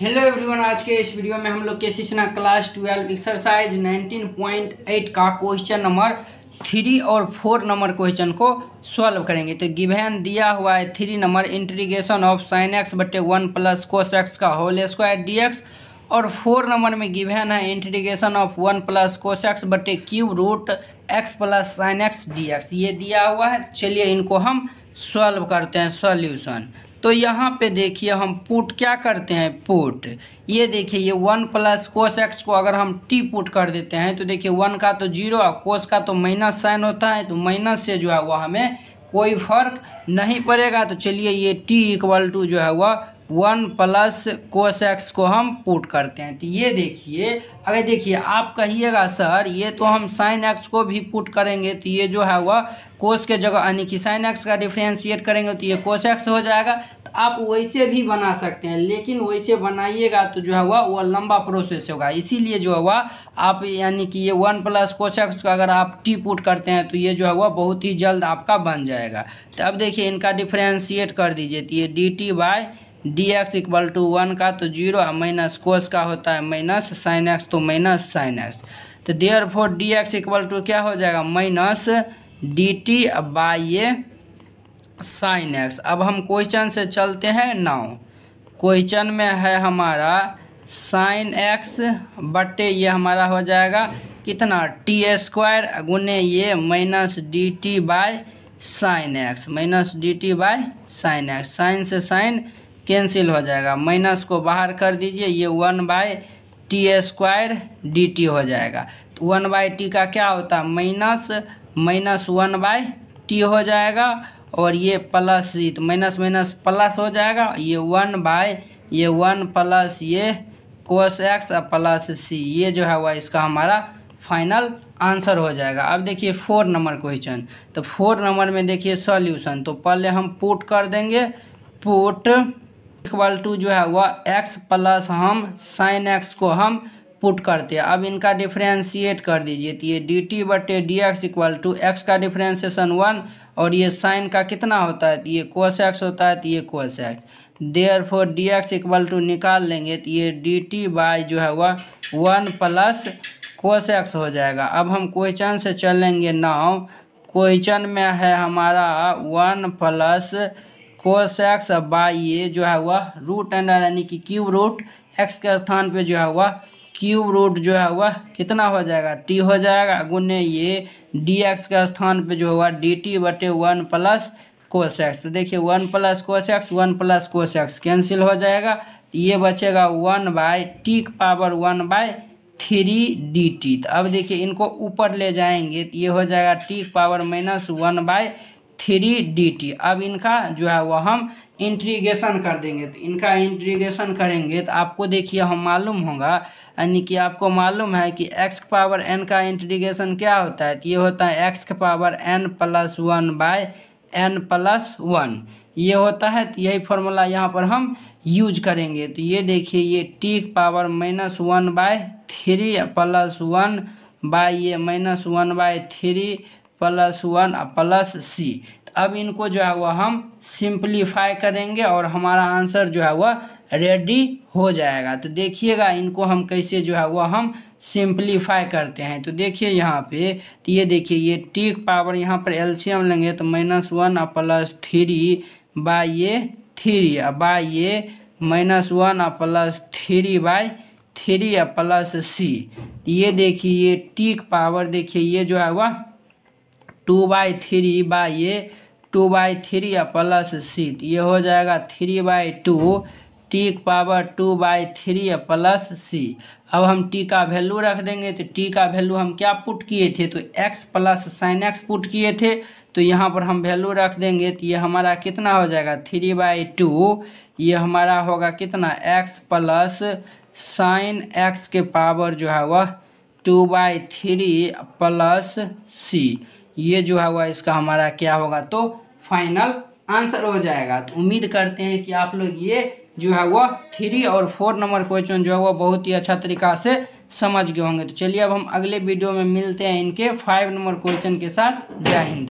hello everyone आज के इस वीडियो में हम लोग के सीखना क्लास ट्वेल्व एक्सरसाइज 19.8 का क्वेश्चन नंबर थ्री और फोर नंबर क्वेश्चन को सॉल्व करेंगे तो गिवेन दिया हुआ है three number integration of sine x बटे वन प्लस कोस एक्स का होल स्क्वायर डी एक्स और फोर नंबर में गिवेन है integration of one plus cos x बटे cube root x plus sine x d x ये दिया हुआ है चलिए इनको हम सॉल्व करते हैं सॉल्यूशन तो यहाँ पे देखिए हम पुट क्या करते हैं पुट ये देखिए ये वन प्लस कोस एक्स को अगर हम टी पुट कर देते हैं तो देखिए वन का तो जीरो और कोस का तो माइनस साइन होता है तो माइनस से जो है वह हमें कोई फर्क नहीं पड़ेगा तो चलिए ये टी इक्वल टू जो है वह वन प्लस कोस एक्स को हम पुट करते हैं तो ये देखिए अगर देखिए आप कहिएगा सर ये तो हम साइन एक्स को भी पुट करेंगे तो ये जो है वह कोस के जगह यानी कि साइन एक्स का डिफ्रेंशिएट करेंगे तो ये कोस एक्स हो जाएगा तो आप वैसे भी बना सकते हैं लेकिन वैसे बनाइएगा तो जो है वह वह लंबा प्रोसेस होगा इसीलिए जो है वह आप यानी कि ये वन प्लस कोस एक्स को अगर आप टी पुट करते हैं तो ये जो है वह बहुत ही जल्द आपका बन जाएगा तो अब देखिए इनका डिफ्रेंशिएट कर दीजिए तो ये d t by d x equal to one का तो जीरो माइनस कोस का होता है माइनस साइन एक्स तो माइनस साइन एक्स तो therefore d x equal to क्या हो जाएगा minus d t by a sine x अब हम क्वेश्चन से चलते हैं नाउ क्वेश्चन में है हमारा साइन एक्स बटे ये हमारा हो जाएगा कितना टी स्क्वायर गुने ये minus d t by sine x minus d t by sine x sine से साइन कैंसिल हो जाएगा माइनस को बाहर कर दीजिए ये one by t square d t हो जाएगा तो वन बाय टी का क्या होता है minus minus one by t हो जाएगा और ये प्लस तो माइनस माइनस प्लस हो जाएगा ये वन बाय ये वन प्लस ये कोस एक्स और प्लस सी ये जो है वह इसका हमारा फाइनल आंसर हो जाएगा अब देखिए फोर नंबर क्वेश्चन तो फोर नंबर में देखिए सॉल्यूशन तो पहले हम पुट कर देंगे पुट इक्वल टू जो है वह एक्स प्लस हम साइन एक्स को हम पुट करते हैं अब इनका डिफ्रेंशिएट कर दीजिए तो ये डी टी बटे d x equal to x का डिफ्रेंसिएशन वन और ये साइन का कितना होता है तो ये कोस एक्स होता है तो ये cos x therefore d x equal to निकाल लेंगे तो ये डी टी बाई जो है वह वन प्लस कोस एक्स हो जाएगा अब हम क्वेश्चन से चलेंगे नाव क्वेश्चन में है हमारा वन प्लस एक्स बाई ये जो है वह रूट अंडर यानी कि क्यूब रूट एक्स के स्थान पे जो है वह क्यूब रूट जो है वह कितना हो जाएगा टी हो जाएगा गुने ये डी एक्स के स्थान पे जो हुआ डी टी बटे वन प्लस कोस एक्स देखिए one plus x one plus x cancel हो जाएगा तो ये बचेगा one by t power one by three d t तो अब देखिए इनको ऊपर ले जाएंगे तो ये हो जाएगा t power minus one by three d t अब इनका जो है वो हम इंट्रीगेशन कर देंगे तो इनका इंट्रीगेशन करेंगे तो आपको देखिए हम मालूम होगा यानी कि आपको मालूम है कि एक्स पावर एन का इंट्रीगेशन क्या होता है तो ये होता है x power n plus one by n plus one ये होता है तो यही फॉर्मूला यहाँ पर हम यूज करेंगे तो ये देखिए ये t power minus one by three plus one by ये minus one by three plus one plus c अब इनको जो है वह हम सिंप्लीफाई करेंगे और हमारा आंसर जो है वह रेडी हो जाएगा तो देखिएगा इनको हम कैसे जो है वह हम सिंप्लीफाई करते हैं तो देखिए यहाँ पे तो ये देखिए ये टी पावर यहाँ पर एल्शियम लेंगे तो माइनस वन और प्लस थ्री बाई ये थ्री बाई ये माइनस वन और plus three by three plus c तो ये देखिए ये टीक पावर देखिए ये जो है वह टू बाई थ्री बाई ये टू बाई थ्री या प्लस सी ये हो जाएगा three by two t power two by three या प्लस सी अब हम टी का वैल्यू रख देंगे तो टी का वैल्यू हम क्या पुट किए थे तो x plus sine x put किए थे तो यहाँ पर हम वैल्यू रख देंगे तो ये हमारा कितना हो जाएगा थ्री बाई टू ये हमारा होगा कितना एक्स प्लस साइन एक्स के पावर जो है वह two by three plus c ये जो है हुआ इसका हमारा क्या होगा तो फाइनल आंसर हो जाएगा तो उम्मीद करते हैं कि आप लोग ये जो है वह थ्री और फोर नंबर क्वेश्चन जो है वह बहुत ही अच्छा तरीका से समझ गए होंगे तो चलिए अब हम अगले वीडियो में मिलते हैं इनके फाइव नंबर क्वेश्चन के साथ जय हिंद